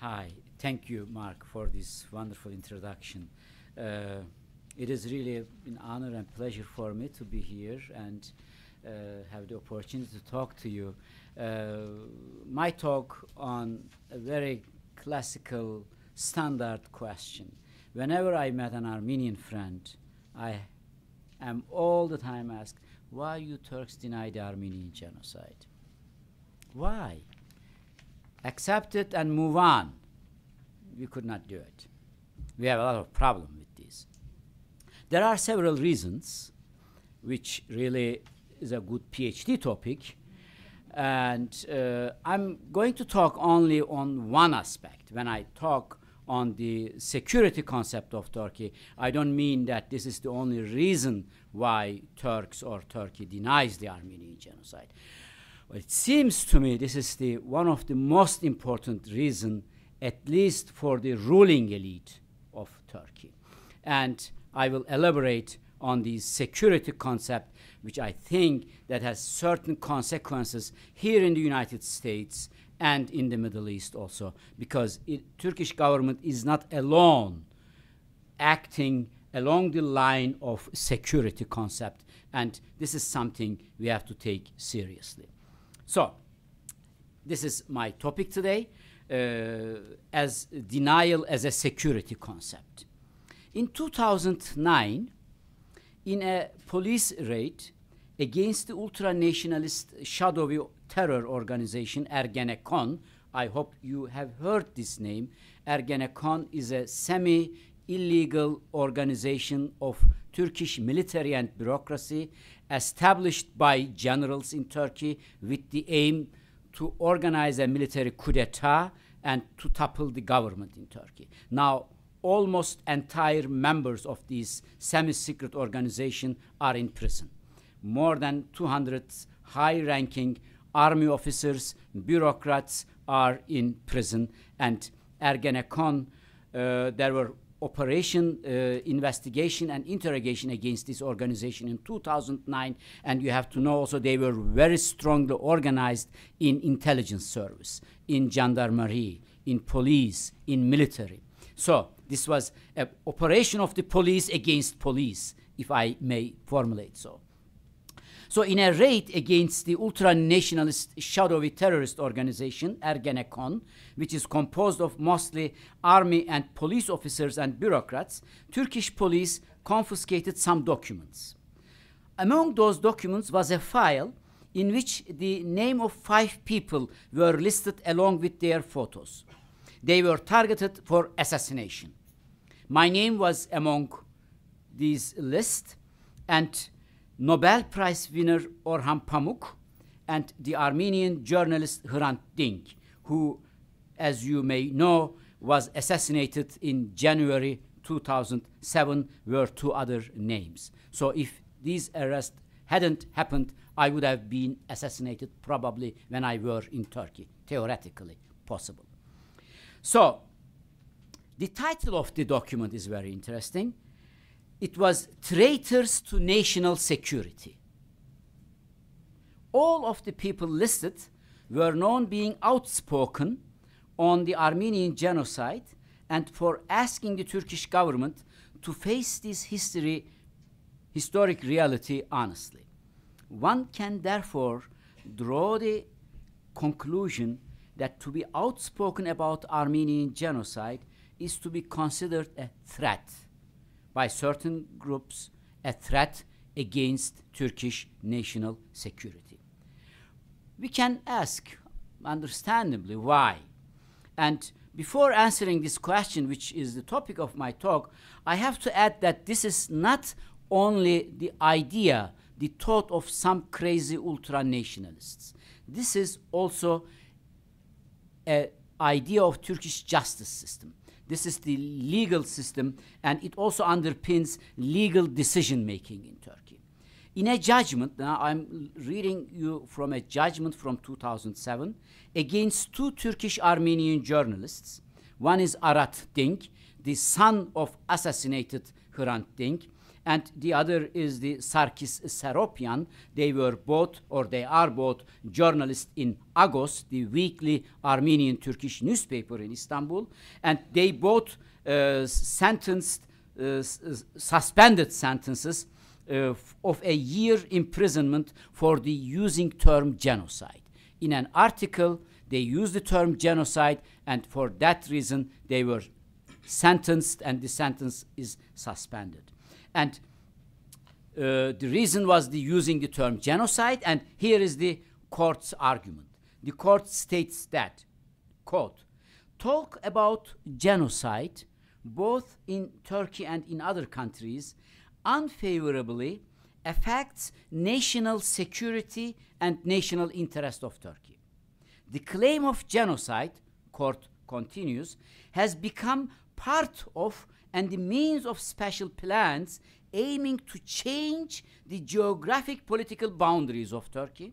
Hi, thank you, Mark, for this wonderful introduction. Uh, it is really an honor and pleasure for me to be here and uh, have the opportunity to talk to you. Uh, my talk on a very classical standard question. Whenever I met an Armenian friend, I am all the time asked, why you Turks deny the Armenian genocide? Why? accept it and move on. We could not do it. We have a lot of problem with this. There are several reasons, which really is a good PhD topic. And uh, I'm going to talk only on one aspect. When I talk on the security concept of Turkey, I don't mean that this is the only reason why Turks or Turkey denies the Armenian genocide. Well, it seems to me this is the, one of the most important reason, at least for the ruling elite of Turkey. And I will elaborate on the security concept, which I think that has certain consequences here in the United States and in the Middle East also, because it, Turkish government is not alone acting along the line of security concept, and this is something we have to take seriously. So, this is my topic today uh, as denial as a security concept. In 2009, in a police raid against the ultra nationalist shadowy terror organization Ergenekon, I hope you have heard this name. Ergenekon is a semi illegal organization of Turkish military and bureaucracy established by generals in Turkey with the aim to organize a military coup d'etat and to topple the government in Turkey. Now, almost entire members of these semi-secret organization are in prison. More than 200 high-ranking army officers, bureaucrats are in prison, and Ergenekon, uh, there were operation, uh, investigation, and interrogation against this organization in 2009. And you have to know also they were very strongly organized in intelligence service, in gendarmerie, in police, in military. So this was an operation of the police against police, if I may formulate so. So in a raid against the ultra-nationalist shadowy terrorist organization, Ergenekon, which is composed of mostly army and police officers and bureaucrats, Turkish police confiscated some documents. Among those documents was a file in which the name of five people were listed along with their photos. They were targeted for assassination. My name was among these lists, and Nobel Prize winner Orhan Pamuk and the Armenian journalist Hrant Dink, who, as you may know, was assassinated in January 2007 were two other names. So if these arrests hadn't happened, I would have been assassinated probably when I were in Turkey, theoretically possible. So the title of the document is very interesting it was traitors to national security. All of the people listed were known being outspoken on the Armenian genocide and for asking the Turkish government to face this history, historic reality honestly. One can therefore draw the conclusion that to be outspoken about Armenian genocide is to be considered a threat by certain groups a threat against Turkish national security. We can ask, understandably, why. And before answering this question, which is the topic of my talk, I have to add that this is not only the idea, the thought of some crazy ultra nationalists. This is also an idea of Turkish justice system. This is the legal system, and it also underpins legal decision making in Turkey. In a judgment, now I'm reading you from a judgment from 2007 against two Turkish Armenian journalists. One is Arat Dink, the son of assassinated Hrant Dink, and the other is the Sarkis Seropian. They were both, or they are both, journalists in Agos, the weekly Armenian Turkish newspaper in Istanbul, and they both uh, sentenced, uh, suspended sentences uh, of a year imprisonment for the using term genocide. In an article, they used the term genocide, and for that reason, they were sentenced, and the sentence is suspended. And uh, the reason was the using the term genocide, and here is the court's argument. The court states that, quote, talk about genocide, both in Turkey and in other countries, unfavorably affects national security and national interest of Turkey. The claim of genocide, court continues, has become part of and the means of special plans aiming to change the geographic political boundaries of Turkey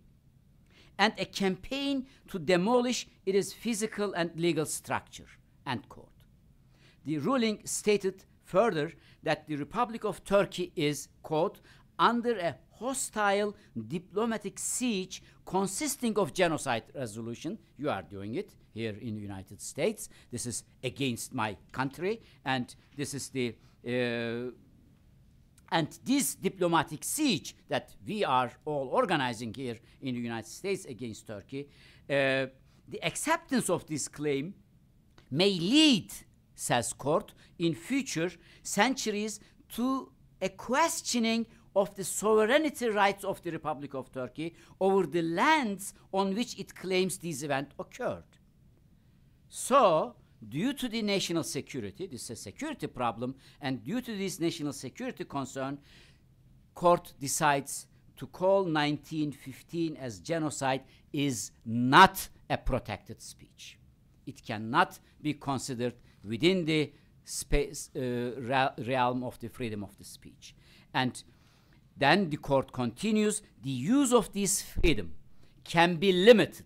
and a campaign to demolish its physical and legal structure, end quote. The ruling stated further that the Republic of Turkey is, quote, under a hostile diplomatic siege consisting of genocide resolution. You are doing it here in the United States. This is against my country, and this is the uh, and this diplomatic siege that we are all organizing here in the United States against Turkey, uh, the acceptance of this claim may lead, says court, in future centuries to a questioning of the sovereignty rights of the Republic of Turkey over the lands on which it claims this event occurred. So, due to the national security, this is a security problem, and due to this national security concern, court decides to call 1915 as genocide is not a protected speech. It cannot be considered within the space, uh, realm of the freedom of the speech. And then the court continues, the use of this freedom can be limited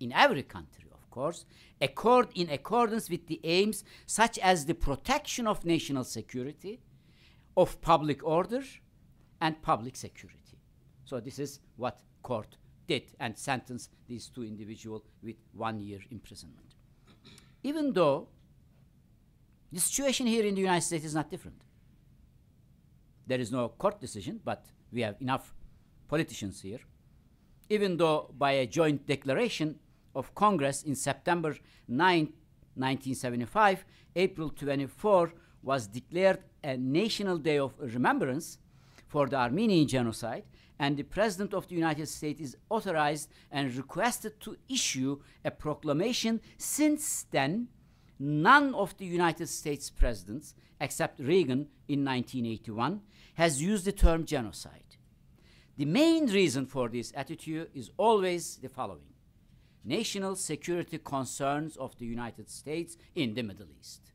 in every country, of course, accord in accordance with the aims such as the protection of national security, of public order, and public security. So this is what court did and sentenced these two individuals with one year imprisonment. Even though the situation here in the United States is not different. There is no court decision, but we have enough politicians here. Even though by a joint declaration of Congress in September 9, 1975, April 24 was declared a national day of remembrance for the Armenian genocide, and the President of the United States is authorized and requested to issue a proclamation since then none of the United States presidents, except Reagan in 1981, has used the term genocide. The main reason for this attitude is always the following national security concerns of the United States in the Middle East.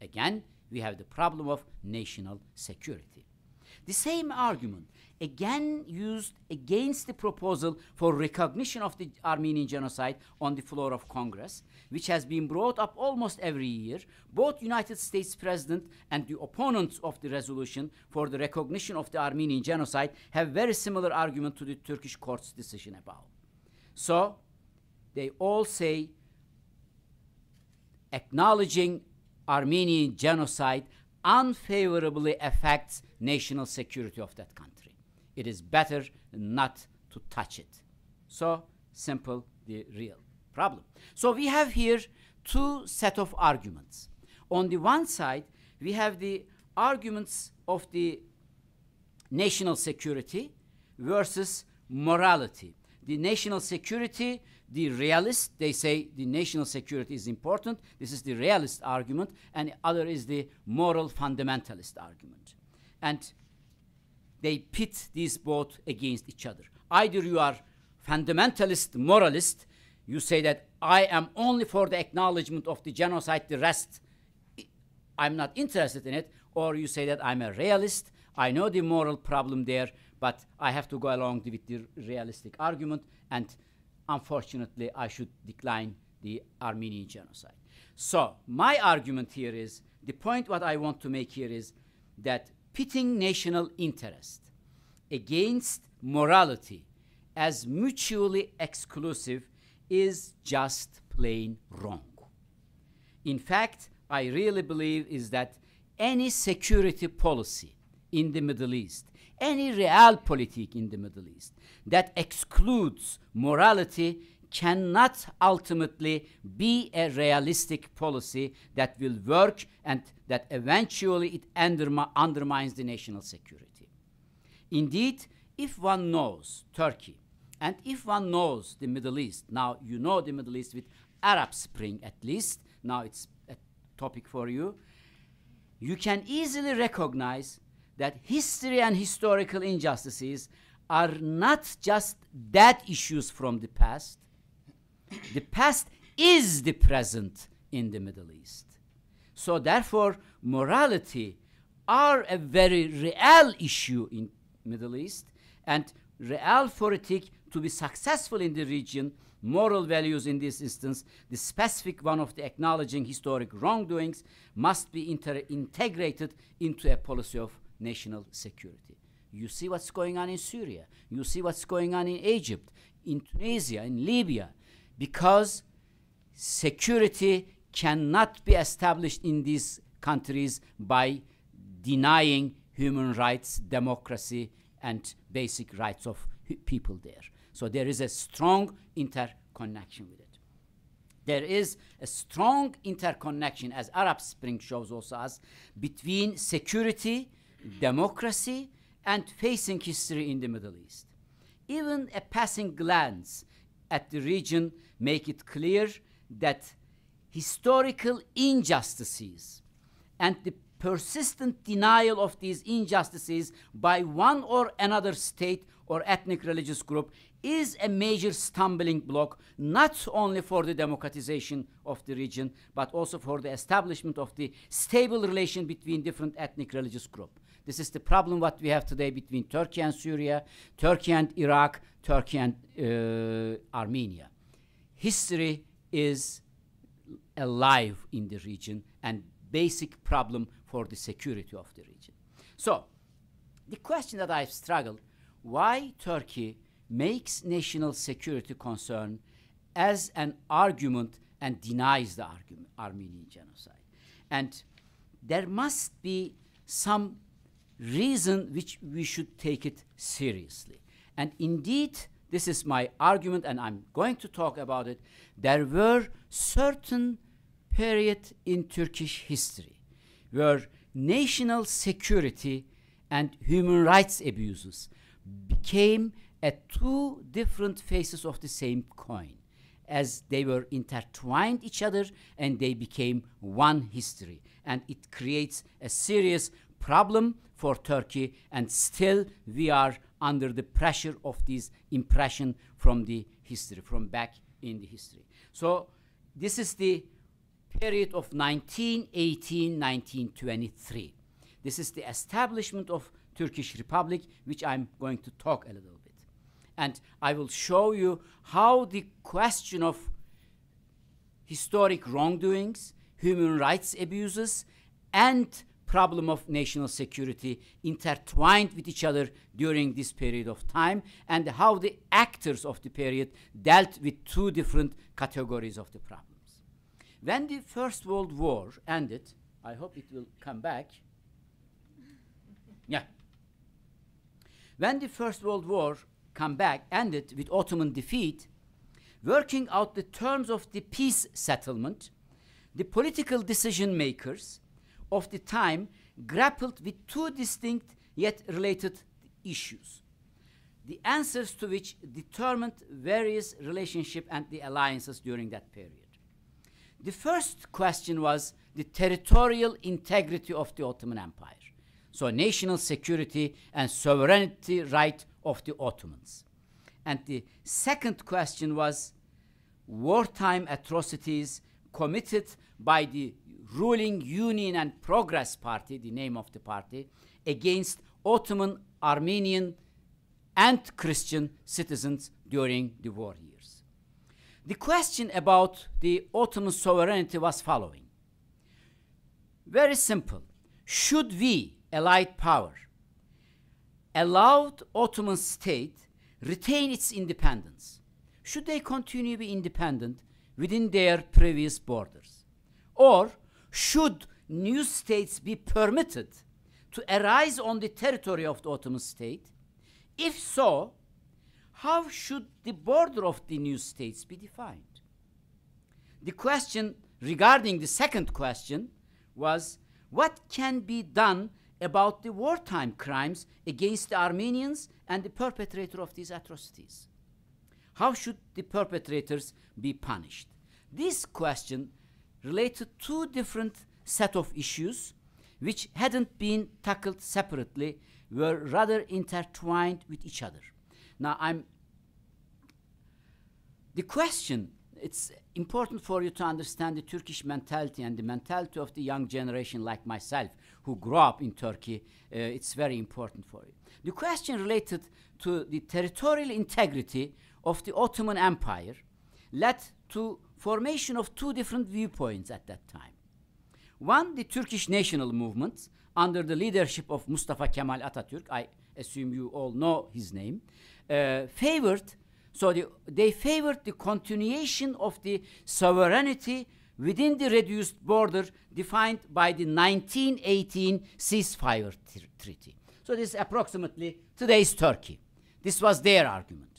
Again, we have the problem of national security. The same argument, again used against the proposal for recognition of the Armenian genocide on the floor of Congress, which has been brought up almost every year, both United States President and the opponents of the resolution for the recognition of the Armenian genocide have very similar argument to the Turkish court's decision above. So they all say acknowledging Armenian genocide unfavorably affects national security of that country. It is better not to touch it. So simple the real problem. So we have here two set of arguments. On the one side, we have the arguments of the national security versus morality. The national security the realist, they say the national security is important. This is the realist argument, and the other is the moral fundamentalist argument. And they pit these both against each other. Either you are fundamentalist moralist, you say that I am only for the acknowledgement of the genocide, the rest, I'm not interested in it, or you say that I'm a realist, I know the moral problem there, but I have to go along with the realistic argument and unfortunately, I should decline the Armenian genocide. So my argument here is, the point what I want to make here is that pitting national interest against morality as mutually exclusive is just plain wrong. In fact, I really believe is that any security policy in the Middle East, any realpolitik in the Middle East that excludes morality cannot ultimately be a realistic policy that will work and that eventually it undermi undermines the national security. Indeed, if one knows Turkey and if one knows the Middle East, now you know the Middle East with Arab Spring at least, now it's a topic for you, you can easily recognize that history and historical injustices are not just dead issues from the past. the past is the present in the Middle East. So therefore, morality are a very real issue in Middle East and real politic to be successful in the region, moral values in this instance, the specific one of the acknowledging historic wrongdoings must be integrated into a policy of national security. You see what's going on in Syria. You see what's going on in Egypt, in Tunisia, in Libya, because security cannot be established in these countries by denying human rights, democracy, and basic rights of people there. So there is a strong interconnection with it. There is a strong interconnection, as Arab Spring shows also us, between security democracy, and facing history in the Middle East. Even a passing glance at the region make it clear that historical injustices and the persistent denial of these injustices by one or another state or ethnic religious group is a major stumbling block not only for the democratization of the region but also for the establishment of the stable relation between different ethnic religious groups. This is the problem what we have today between Turkey and Syria, Turkey and Iraq, Turkey and uh, Armenia. History is alive in the region and basic problem for the security of the region. So, the question that I've struggled, why Turkey makes national security concern as an argument and denies the Armenian genocide. And there must be some reason which we should take it seriously. And indeed, this is my argument, and I'm going to talk about it. There were certain period in Turkish history where national security and human rights abuses became at two different faces of the same coin as they were intertwined each other and they became one history and it creates a serious problem for Turkey, and still we are under the pressure of this impression from the history, from back in the history. So this is the period of 1918-1923. This is the establishment of Turkish Republic, which I'm going to talk a little bit. And I will show you how the question of historic wrongdoings, human rights abuses, and problem of national security intertwined with each other during this period of time and how the actors of the period dealt with two different categories of the problems. When the First World War ended, I hope it will come back. yeah. When the First World War come back ended with Ottoman defeat, working out the terms of the peace settlement, the political decision makers of the time grappled with two distinct yet related issues, the answers to which determined various relationships and the alliances during that period. The first question was the territorial integrity of the Ottoman Empire, so national security and sovereignty right of the Ottomans. And the second question was wartime atrocities committed by the ruling Union and Progress Party, the name of the party, against Ottoman, Armenian, and Christian citizens during the war years. The question about the Ottoman sovereignty was following. Very simple. Should we, allied power, allowed Ottoman state retain its independence? Should they continue to be independent within their previous borders? Or should new states be permitted to arise on the territory of the Ottoman state? If so, how should the border of the new states be defined? The question regarding the second question was what can be done about the wartime crimes against the Armenians and the perpetrator of these atrocities? How should the perpetrators be punished? This question related two different set of issues which hadn't been tackled separately were rather intertwined with each other now i'm the question it's important for you to understand the Turkish mentality and the mentality of the young generation like myself who grew up in Turkey. Uh, it's very important for you. The question related to the territorial integrity of the Ottoman Empire led to formation of two different viewpoints at that time. One, the Turkish national movement under the leadership of Mustafa Kemal Atatürk, I assume you all know his name, uh, favored, so the, they favored the continuation of the sovereignty within the reduced border defined by the 1918 ceasefire treaty. So this is approximately today's Turkey. This was their argument.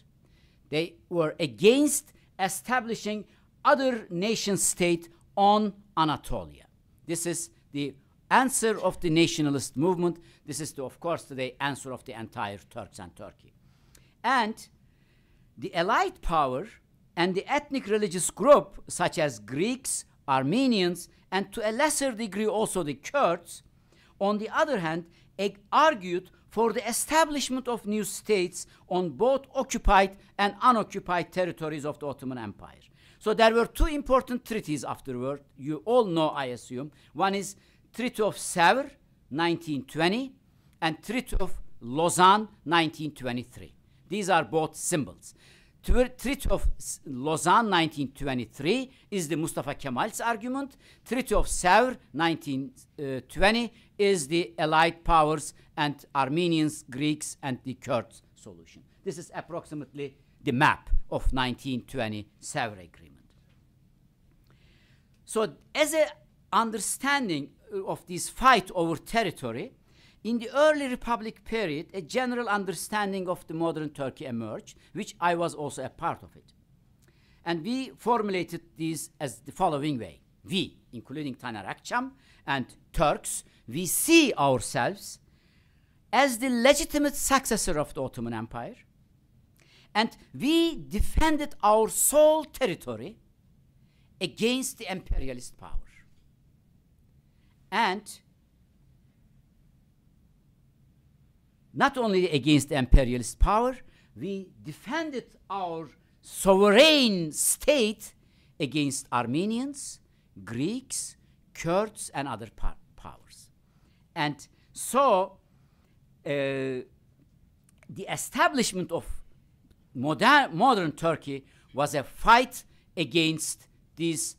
They were against establishing other nation state on Anatolia. This is the answer of the nationalist movement. This is, the, of course, the answer of the entire Turks and Turkey. And the allied power and the ethnic religious group, such as Greeks, Armenians, and to a lesser degree also the Kurds, on the other hand, argued for the establishment of new states on both occupied and unoccupied territories of the Ottoman Empire. So there were two important treaties afterward. You all know, I assume. One is Treaty of Sevres, 1920, and Treaty of Lausanne, 1923. These are both symbols. Treaty of Lausanne 1923 is the Mustafa Kemal's argument. Treaty of Sevres 1920 uh, is the Allied powers and Armenians, Greeks, and the Kurds solution. This is approximately the map of 1920 Sevres Agreement. So as a understanding uh, of this fight over territory, in the early Republic period, a general understanding of the modern Turkey emerged, which I was also a part of it. And we formulated these as the following way. We, including Taner Akçam and Turks, we see ourselves as the legitimate successor of the Ottoman Empire. And we defended our sole territory against the imperialist power. And not only against imperialist power, we defended our sovereign state against Armenians, Greeks, Kurds, and other powers. And so uh, the establishment of modern, modern Turkey was a fight against this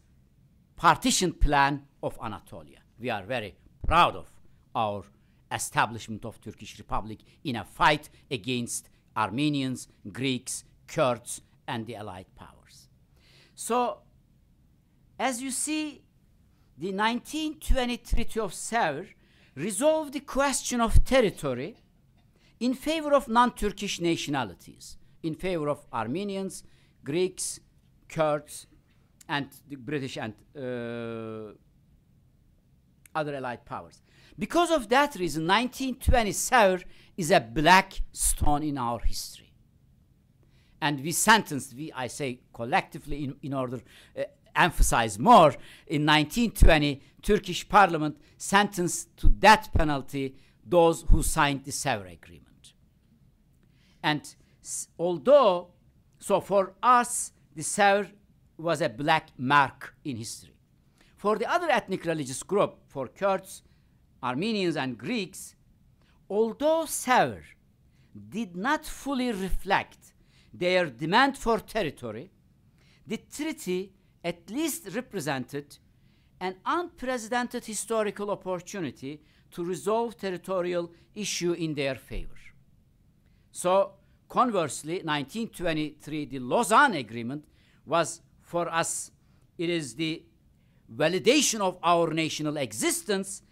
partition plan of Anatolia. We are very proud of our establishment of Turkish Republic in a fight against Armenians, Greeks, Kurds, and the allied powers. So, as you see, the 1920 Treaty of Sevres resolved the question of territory in favor of non-Turkish nationalities, in favor of Armenians, Greeks, Kurds, and the British and uh, other allied powers. Because of that reason, 1927 is a black stone in our history. And we sentenced, we, I say collectively in, in order uh, emphasize more, in 1920, Turkish parliament sentenced to death penalty those who signed the Sevr agreement. And although, so for us, the Sevr was a black mark in history. For the other ethnic religious group, for Kurds, Armenians and Greeks, although Sever did not fully reflect their demand for territory, the treaty at least represented an unprecedented historical opportunity to resolve territorial issue in their favor. So, conversely, 1923, the Lausanne Agreement was for us, it is the validation of our national existence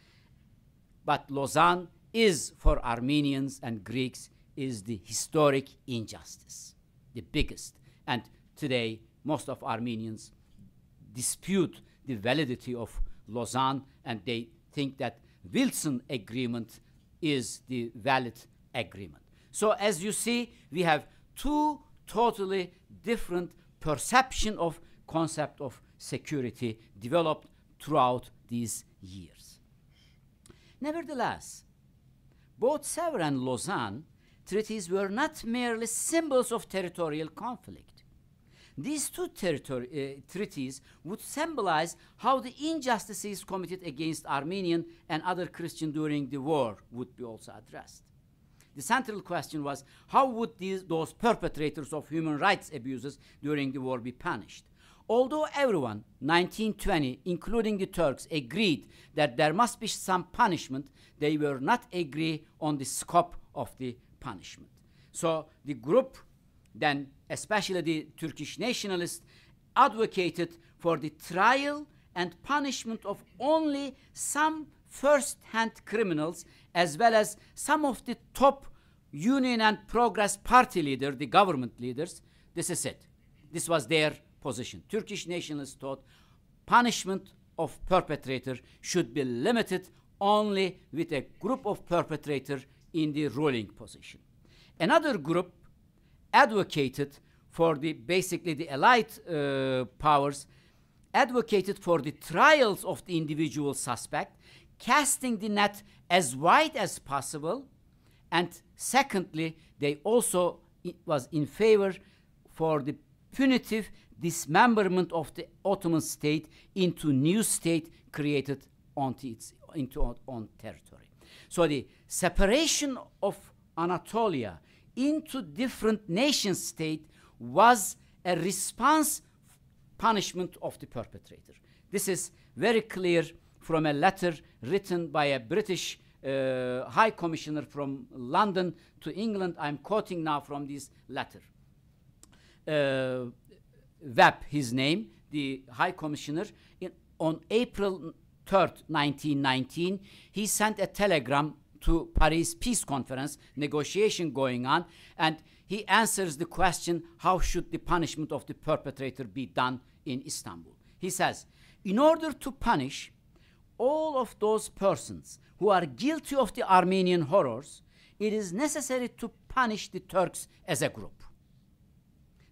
but Lausanne is for Armenians and Greeks is the historic injustice, the biggest. And today, most of Armenians dispute the validity of Lausanne and they think that Wilson agreement is the valid agreement. So as you see, we have two totally different perception of concept of security developed throughout these years. Nevertheless, both Sevres and Lausanne treaties were not merely symbols of territorial conflict. These two uh, treaties would symbolize how the injustices committed against Armenian and other Christian during the war would be also addressed. The central question was how would these, those perpetrators of human rights abuses during the war be punished? Although everyone, 1920, including the Turks, agreed that there must be some punishment, they were not agree on the scope of the punishment. So the group then, especially the Turkish nationalists, advocated for the trial and punishment of only some first-hand criminals as well as some of the top Union and Progress Party leaders, the government leaders. This is it. This was their position. Turkish nationalists thought punishment of perpetrator should be limited only with a group of perpetrator in the ruling position. Another group advocated for the basically the allied uh, powers advocated for the trials of the individual suspect, casting the net as wide as possible. And secondly, they also was in favor for the punitive dismemberment of the Ottoman state into new state created onto its into on, territory. So the separation of Anatolia into different nation state was a response punishment of the perpetrator. This is very clear from a letter written by a British uh, High Commissioner from London to England. I'm quoting now from this letter. Uh, VAP, his name, the High Commissioner, in, on April 3rd, 1919, he sent a telegram to Paris Peace Conference, negotiation going on, and he answers the question, how should the punishment of the perpetrator be done in Istanbul? He says, in order to punish all of those persons who are guilty of the Armenian horrors, it is necessary to punish the Turks as a group.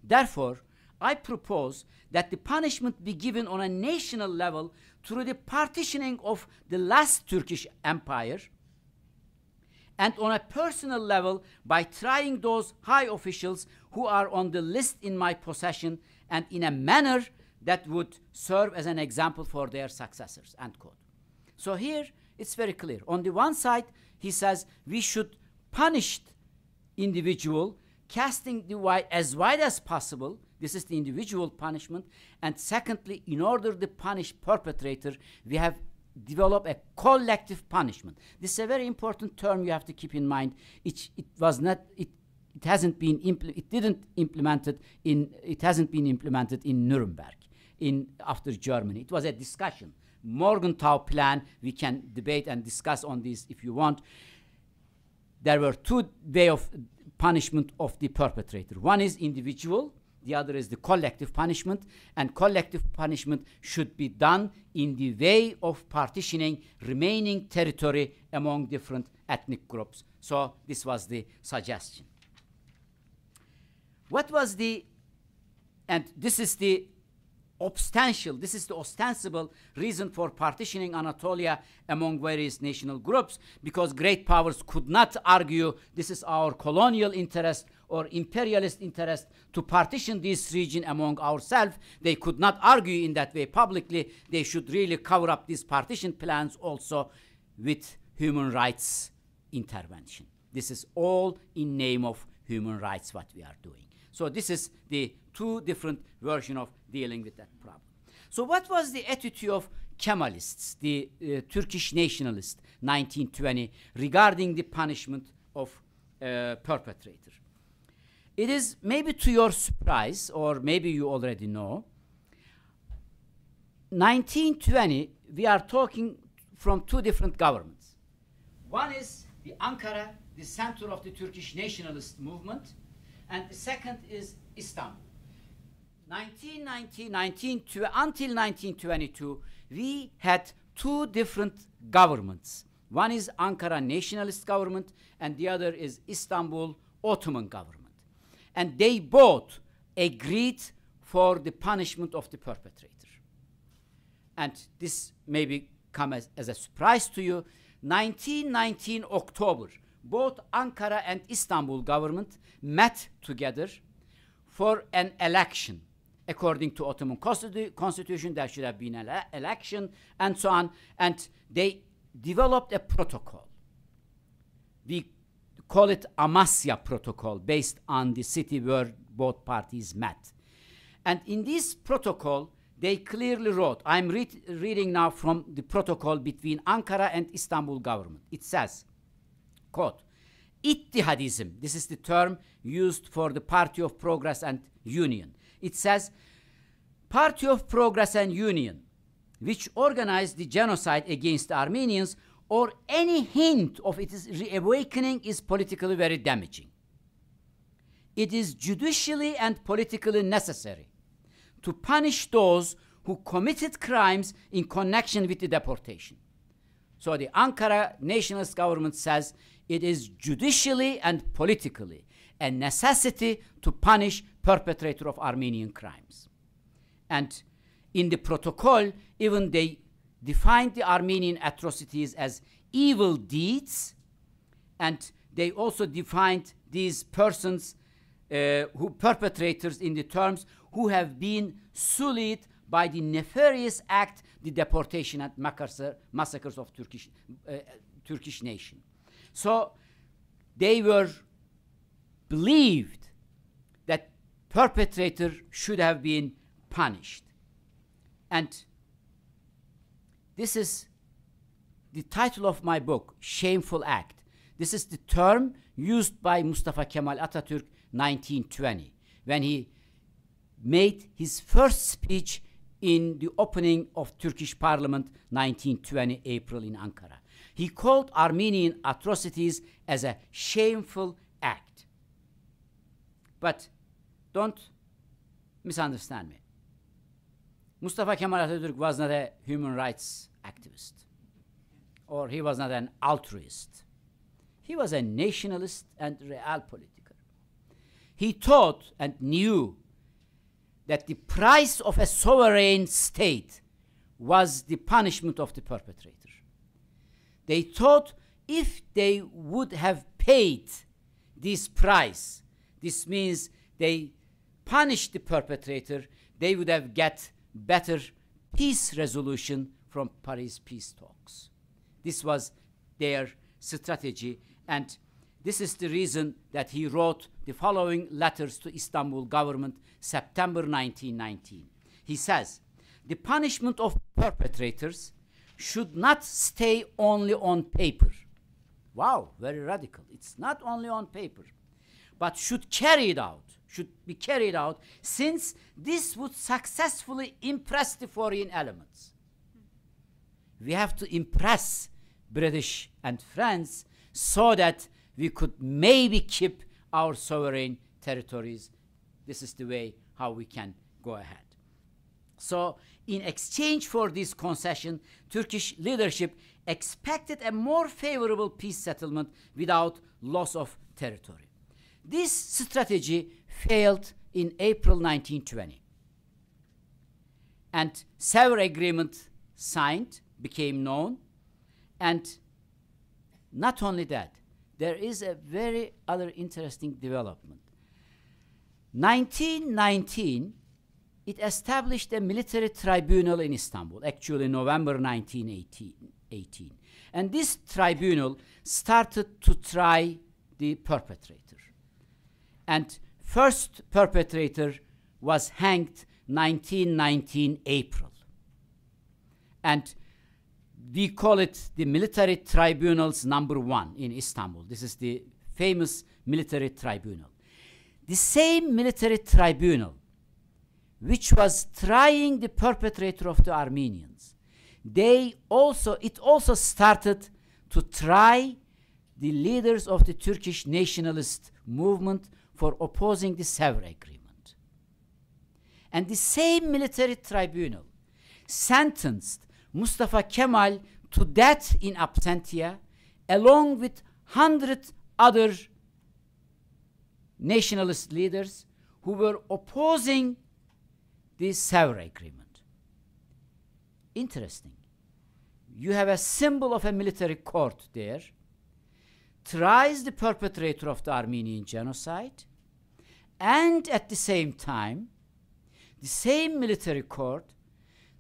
Therefore, I propose that the punishment be given on a national level through the partitioning of the last Turkish empire and on a personal level by trying those high officials who are on the list in my possession and in a manner that would serve as an example for their successors, end quote. So here it's very clear. On the one side, he says we should punish individual, casting the wide as wide as possible, this is the individual punishment. And secondly, in order to punish perpetrator, we have developed a collective punishment. This is a very important term you have to keep in mind. It, it was not, it, it hasn't been, it didn't implemented in, it hasn't been implemented in Nuremberg in after Germany. It was a discussion. Morgenthau plan, we can debate and discuss on this if you want. There were two way of punishment of the perpetrator. One is individual, the other is the collective punishment. And collective punishment should be done in the way of partitioning remaining territory among different ethnic groups. So this was the suggestion. What was the, and this is the ostensible, this is the ostensible reason for partitioning Anatolia among various national groups because great powers could not argue this is our colonial interest or imperialist interest to partition this region among ourselves. They could not argue in that way publicly. They should really cover up these partition plans also with human rights intervention. This is all in name of human rights what we are doing. So this is the two different version of dealing with that problem. So what was the attitude of Kemalists, the uh, Turkish nationalists, 1920 regarding the punishment of uh, perpetrator? It is maybe to your surprise, or maybe you already know, 1920, we are talking from two different governments. One is the Ankara, the center of the Turkish nationalist movement, and the second is Istanbul. 1990, 19, to, until 1922, we had two different governments. One is Ankara nationalist government, and the other is Istanbul Ottoman government and they both agreed for the punishment of the perpetrator. And this maybe come as, as a surprise to you. 1919 October, both Ankara and Istanbul government met together for an election. According to Ottoman constitution, there should have been an election and so on. And they developed a protocol. We call it Amasya Protocol, based on the city where both parties met. And in this protocol, they clearly wrote, I'm reading now from the protocol between Ankara and Istanbul government. It says, quote, Ittihadism, this is the term used for the Party of Progress and Union. It says, Party of Progress and Union, which organized the genocide against Armenians, or any hint of its reawakening is politically very damaging. It is judicially and politically necessary to punish those who committed crimes in connection with the deportation. So the Ankara nationalist government says it is judicially and politically a necessity to punish perpetrator of Armenian crimes. And in the protocol, even they defined the Armenian atrocities as evil deeds, and they also defined these persons uh, who perpetrators in the terms who have been sullied by the nefarious act, the deportation and massacre, massacres of Turkish, uh, Turkish nation. So they were believed that perpetrator should have been punished. And this is the title of my book, Shameful Act. This is the term used by Mustafa Kemal Atatürk 1920 when he made his first speech in the opening of Turkish parliament 1920 April in Ankara. He called Armenian atrocities as a shameful act. But don't misunderstand me. Mustafa Kemal Atatürk was not a human rights activist, or he was not an altruist. He was a nationalist and realpolitiker. He taught and knew that the price of a sovereign state was the punishment of the perpetrator. They thought if they would have paid this price, this means they punished the perpetrator, they would have get better peace resolution from Paris peace talks. This was their strategy, and this is the reason that he wrote the following letters to Istanbul government, September 1919. He says, the punishment of perpetrators should not stay only on paper. Wow, very radical. It's not only on paper, but should carry it out should be carried out since this would successfully impress the foreign elements. We have to impress British and France so that we could maybe keep our sovereign territories. This is the way how we can go ahead. So in exchange for this concession, Turkish leadership expected a more favorable peace settlement without loss of territory. This strategy failed in April 1920. And several agreements signed, became known, and not only that, there is a very other interesting development. 1919, it established a military tribunal in Istanbul, actually November 1918. And this tribunal started to try the perpetrator. And First perpetrator was hanged 1919 April. And we call it the military tribunals number one in Istanbul. This is the famous military tribunal. The same military tribunal which was trying the perpetrator of the Armenians, they also, it also started to try the leaders of the Turkish nationalist movement for opposing the Sevres Agreement. And the same military tribunal sentenced Mustafa Kemal to death in absentia along with 100 other nationalist leaders who were opposing the Sevres Agreement. Interesting. You have a symbol of a military court there, tries the perpetrator of the Armenian genocide, and at the same time, the same military court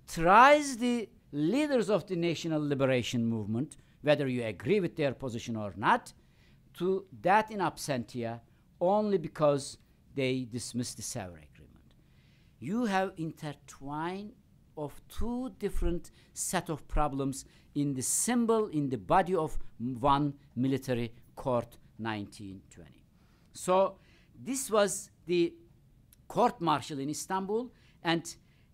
tries the leaders of the national liberation movement, whether you agree with their position or not, to that in absentia only because they dismissed the Sevres Agreement. You have intertwined of two different set of problems in the symbol, in the body of one military court 1920. So this was the court martial in Istanbul, and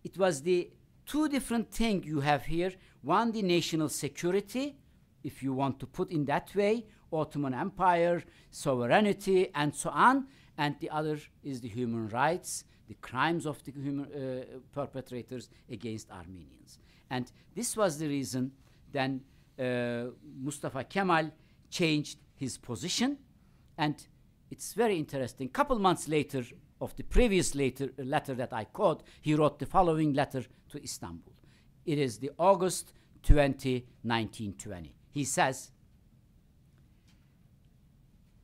it was the two different things you have here. One, the national security, if you want to put in that way, Ottoman Empire, sovereignty, and so on. And the other is the human rights, the crimes of the human, uh, perpetrators against Armenians. And this was the reason then uh, Mustafa Kemal changed his position and it's very interesting. Couple months later, of the previous later, uh, letter that I quote, he wrote the following letter to Istanbul. It is the August 20, 1920. He says,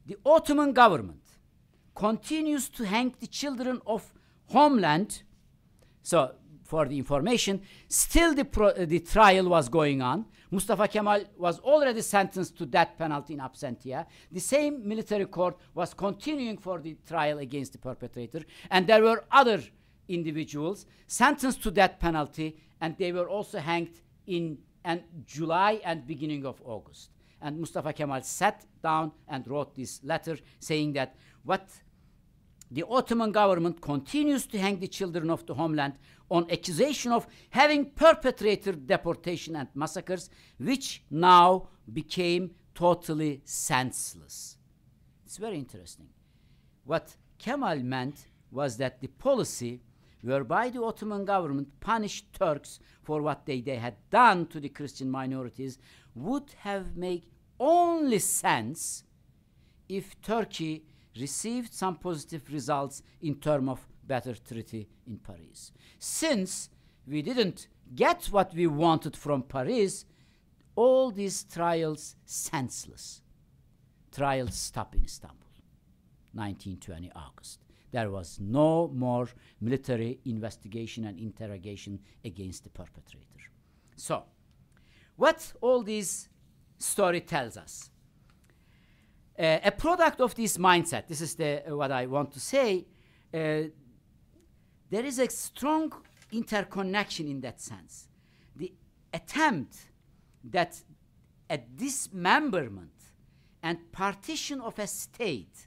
the Ottoman government continues to hang the children of homeland. So, for the information, still the, uh, the trial was going on. Mustafa Kemal was already sentenced to death penalty in absentia. The same military court was continuing for the trial against the perpetrator. And there were other individuals sentenced to death penalty and they were also hanged in and July and beginning of August. And Mustafa Kemal sat down and wrote this letter saying that what the Ottoman government continues to hang the children of the homeland on accusation of having perpetrated deportation and massacres, which now became totally senseless. It's very interesting. What Kemal meant was that the policy whereby the Ottoman government punished Turks for what they, they had done to the Christian minorities would have made only sense if Turkey received some positive results in terms of better treaty in Paris. Since we didn't get what we wanted from Paris, all these trials senseless. Trials stop in Istanbul, 1920 August. There was no more military investigation and interrogation against the perpetrator. So, what all this story tells us? Uh, a product of this mindset, this is the, uh, what I want to say, uh, there is a strong interconnection in that sense. The attempt that a dismemberment and partition of a state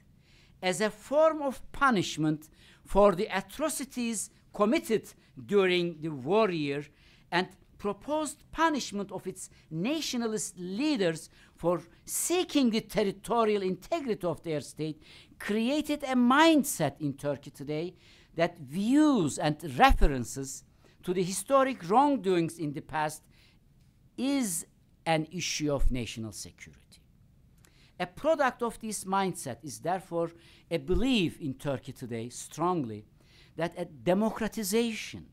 as a form of punishment for the atrocities committed during the war year and proposed punishment of its nationalist leaders for seeking the territorial integrity of their state created a mindset in Turkey today that views and references to the historic wrongdoings in the past is an issue of national security. A product of this mindset is therefore a belief in Turkey today strongly that a democratization,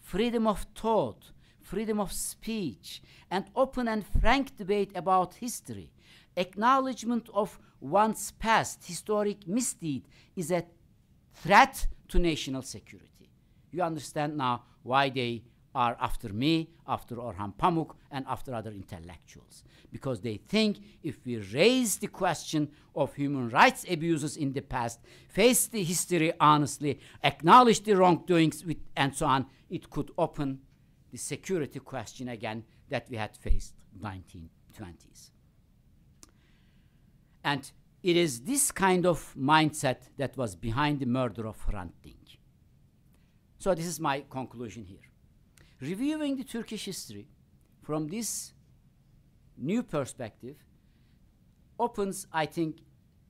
freedom of thought, freedom of speech, and open and frank debate about history. Acknowledgement of one's past historic misdeed is a threat to national security. You understand now why they are after me, after Orhan Pamuk, and after other intellectuals. Because they think if we raise the question of human rights abuses in the past, face the history honestly, acknowledge the wrongdoings, with, and so on, it could open the security question again that we had faced 1920s. And it is this kind of mindset that was behind the murder of Ranting. So this is my conclusion here. Reviewing the Turkish history from this new perspective opens, I think,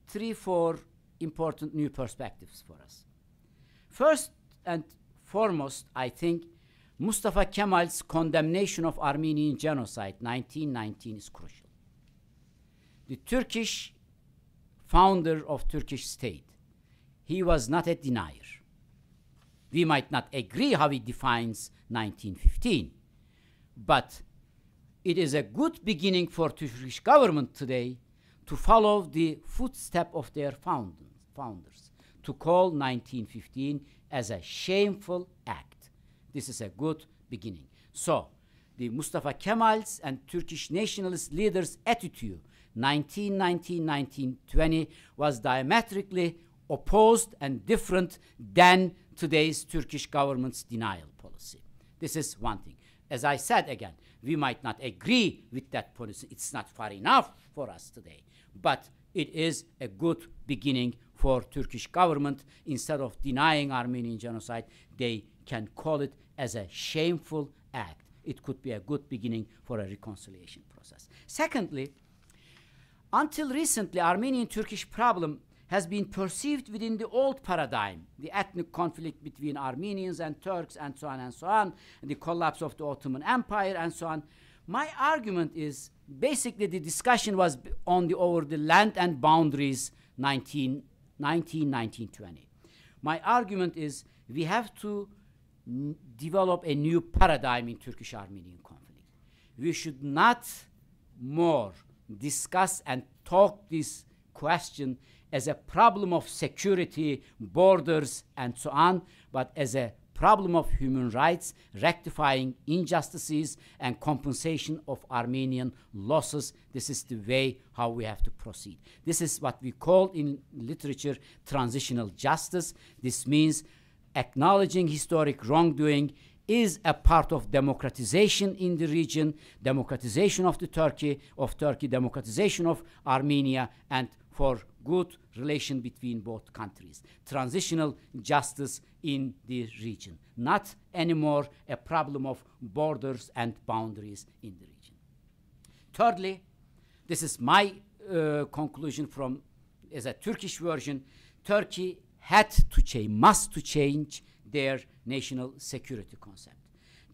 three, four important new perspectives for us. First and foremost, I think, Mustafa Kemal's condemnation of Armenian genocide 1919 is crucial. The Turkish founder of Turkish state, he was not a denier. We might not agree how he defines 1915, but it is a good beginning for Turkish government today to follow the footstep of their founders, to call 1915 as a shameful act. This is a good beginning. So, the Mustafa Kemal's and Turkish nationalist leaders' attitude 1919-1920 was diametrically opposed and different than today's Turkish government's denial policy. This is one thing. As I said again, we might not agree with that policy. It's not far enough for us today. But it is a good beginning for Turkish government. Instead of denying Armenian genocide, they can call it as a shameful act. It could be a good beginning for a reconciliation process. Secondly, until recently, Armenian Turkish problem has been perceived within the old paradigm, the ethnic conflict between Armenians and Turks and so on and so on, and the collapse of the Ottoman Empire and so on. My argument is basically the discussion was on the over the land and boundaries 1919 1920. My argument is we have to develop a new paradigm in Turkish Armenian conflict. We should not more discuss and talk this question as a problem of security, borders, and so on, but as a problem of human rights, rectifying injustices, and compensation of Armenian losses. This is the way how we have to proceed. This is what we call in literature transitional justice. This means acknowledging historic wrongdoing is a part of democratization in the region, democratization of the Turkey, of Turkey, democratization of Armenia, and for good relation between both countries. Transitional justice in the region, not anymore a problem of borders and boundaries in the region. Thirdly, this is my uh, conclusion from as a Turkish version. Turkey had to change, must to change their national security concept.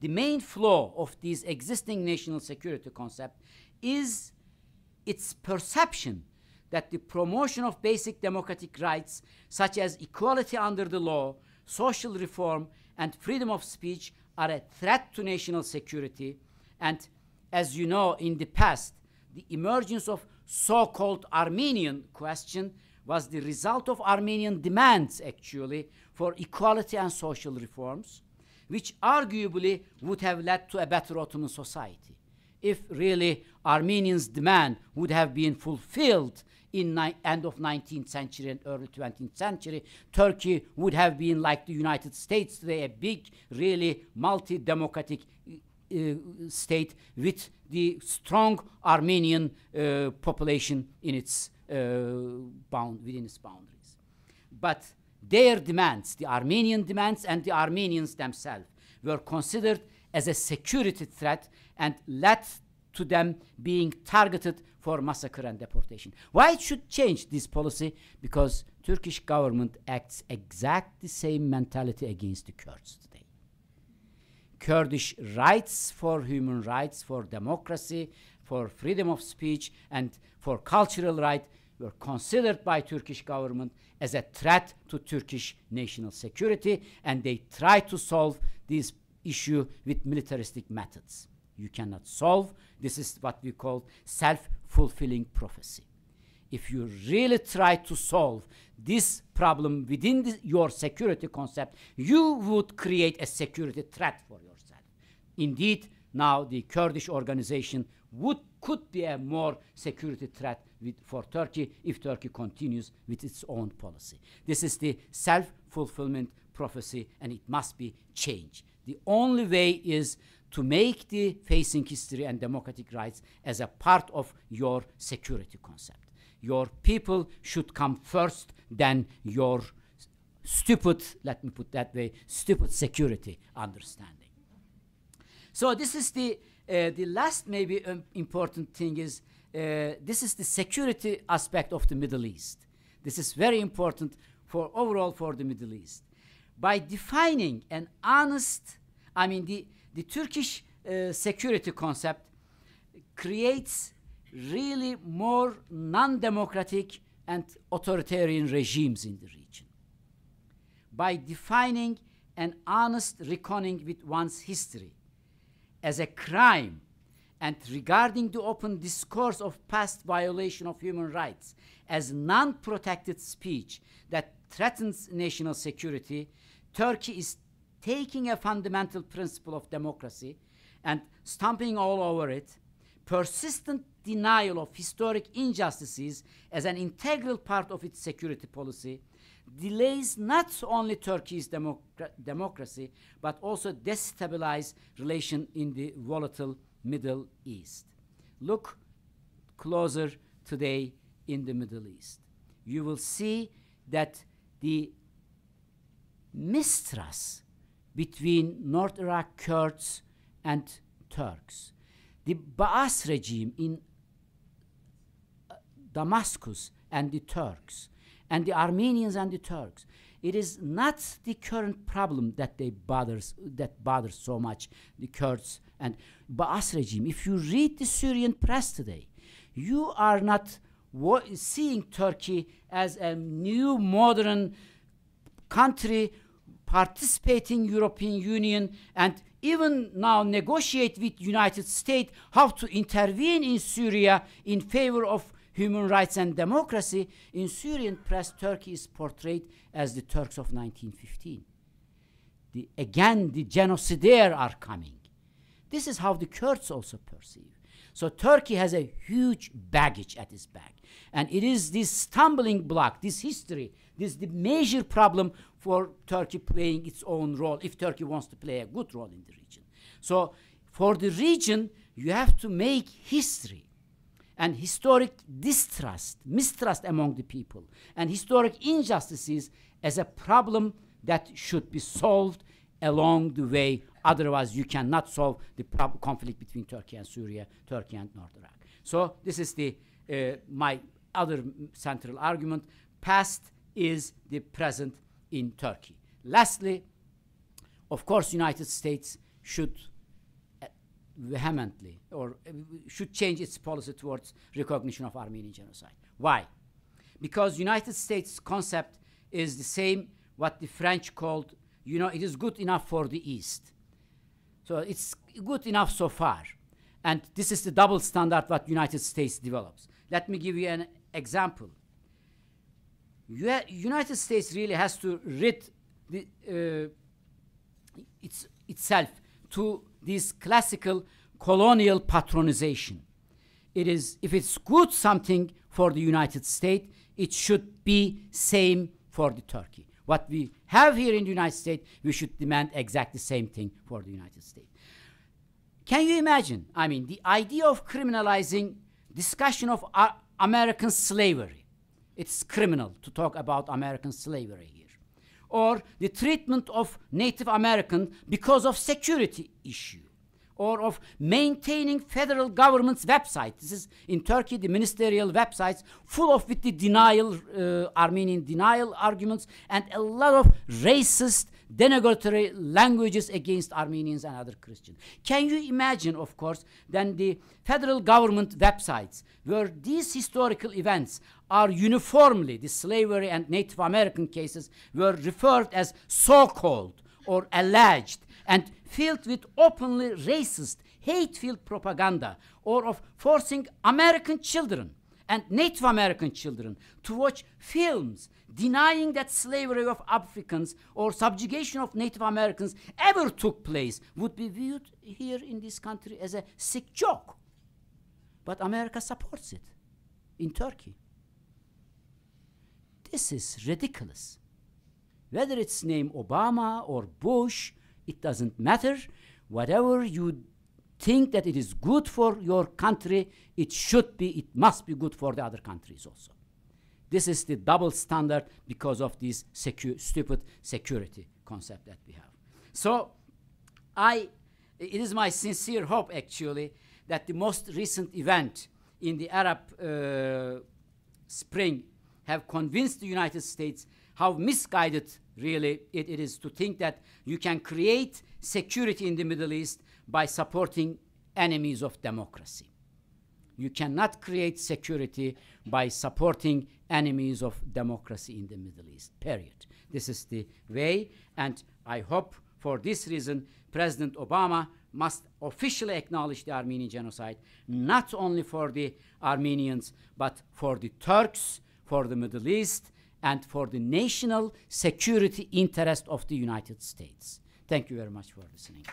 The main flaw of this existing national security concept is its perception that the promotion of basic democratic rights such as equality under the law, social reform, and freedom of speech are a threat to national security. And as you know, in the past, the emergence of so-called Armenian question was the result of Armenian demands, actually, for equality and social reforms, which arguably would have led to a better Ottoman society. If really Armenians' demand would have been fulfilled in end of 19th century and early 20th century, Turkey would have been like the United States today, a big, really multi-democratic uh, uh state with the strong Armenian uh, population in its uh, bound within its boundaries. But their demands, the Armenian demands and the Armenians themselves, were considered as a security threat and led to them being targeted for massacre and deportation. Why it should change this policy? Because Turkish government acts exact the same mentality against the Kurds today. Kurdish rights for human rights, for democracy, for freedom of speech, and for cultural right were considered by Turkish government as a threat to Turkish national security and they tried to solve this issue with militaristic methods. You cannot solve. This is what we call self-fulfilling prophecy. If you really try to solve this problem within your security concept, you would create a security threat for yourself. Indeed, now the Kurdish organization would could be a more security threat with, for Turkey if Turkey continues with its own policy. This is the self-fulfillment prophecy and it must be changed. The only way is to make the facing history and democratic rights as a part of your security concept. Your people should come first than your stupid, let me put that way, stupid security understanding. So this is the uh, the last maybe um, important thing is uh, this is the security aspect of the Middle East. This is very important for overall for the Middle East. By defining an honest, I mean the the Turkish uh, security concept creates really more non-democratic and authoritarian regimes in the region. By defining an honest reckoning with one's history, as a crime and regarding the open discourse of past violation of human rights as non-protected speech that threatens national security, Turkey is taking a fundamental principle of democracy and stomping all over it, persistent denial of historic injustices as an integral part of its security policy, delays not only Turkey's democracy, but also destabilize relation in the volatile Middle East. Look closer today in the Middle East. You will see that the mistrust between North Iraq Kurds and Turks, the Baas regime in uh, Damascus and the Turks, and the Armenians and the Turks. It is not the current problem that they bothers that bothers so much the Kurds and Baas regime. If you read the Syrian press today, you are not seeing Turkey as a new modern country participating European Union and even now negotiate with United States how to intervene in Syria in favor of human rights and democracy, in Syrian press, Turkey is portrayed as the Turks of 1915. The, again, the genocidaires are coming. This is how the Kurds also perceive. So Turkey has a huge baggage at its back. And it is this stumbling block, this history, this the major problem for Turkey playing its own role if Turkey wants to play a good role in the region. So for the region, you have to make history and historic distrust, mistrust among the people, and historic injustices as a problem that should be solved along the way. Otherwise, you cannot solve the conflict between Turkey and Syria, Turkey and North Iraq. So this is the uh, my other central argument. Past is the present in Turkey. Lastly, of course, United States should vehemently or should change its policy towards recognition of Armenian genocide. Why? Because United States concept is the same what the French called, you know, it is good enough for the East. So it's good enough so far. And this is the double standard what United States develops. Let me give you an example. U United States really has to rid the, uh, its, itself to this classical colonial patronization. It is, if it's good something for the United States, it should be same for the Turkey. What we have here in the United States, we should demand exactly the same thing for the United States. Can you imagine? I mean, the idea of criminalizing discussion of uh, American slavery. It's criminal to talk about American slavery or the treatment of Native Americans because of security issue or of maintaining federal government's website. This is in Turkey, the ministerial websites full of with the denial, uh, Armenian denial arguments and a lot of racist denigratory languages against Armenians and other Christians. Can you imagine, of course, then the federal government websites where these historical events are uniformly, the slavery and Native American cases were referred as so-called or alleged and filled with openly racist, hate-filled propaganda or of forcing American children and Native American children to watch films denying that slavery of Africans or subjugation of Native Americans ever took place would be viewed here in this country as a sick joke. But America supports it in Turkey. This is ridiculous. Whether it's named Obama or Bush, it doesn't matter. Whatever you think that it is good for your country, it should be, it must be good for the other countries also. This is the double standard because of this secu stupid security concept that we have. So I, it is my sincere hope actually that the most recent event in the Arab uh, Spring have convinced the United States how misguided really it, it is to think that you can create security in the Middle East by supporting enemies of democracy. You cannot create security by supporting enemies of democracy in the Middle East, period. This is the way, and I hope for this reason, President Obama must officially acknowledge the Armenian genocide, not only for the Armenians, but for the Turks, for the Middle East, and for the national security interest of the United States. Thank you very much for listening.